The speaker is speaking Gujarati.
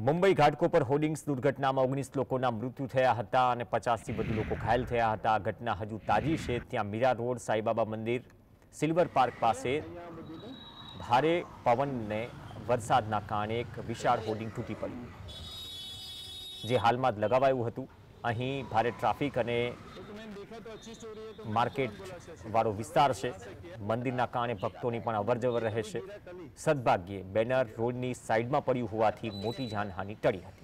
મુંબઈ ઘાટકો પર હોર્ડિંગ્સ દુર્ઘટનામાં ઓગણીસ લોકોના મૃત્યુ થયા હતા અને પચાસથી વધુ લોકો ઘાયલ થયા હતા આ ઘટના હજુ તાજી છે ત્યાં મીરા રોડ સાઈબાબા મંદિર સિલ્વર પાર્ક પાસે ભારે પવનને વરસાદના કારણે એક વિશાળ હોર્ડિંગ તૂટી પડ્યું જે હાલમાં જ લગાવાયું હતું અહીં ભારે ટ્રાફિક અને માર્કેટ વાળો વિસ્તાર છે મંદિરના કારણે ભક્તોની પણ અવરજવર રહે છે સદભાગ્યે બેનર રોડની સાઈડમાં પડ્યું હોવાથી મોટી જાનહાની ટળી હતી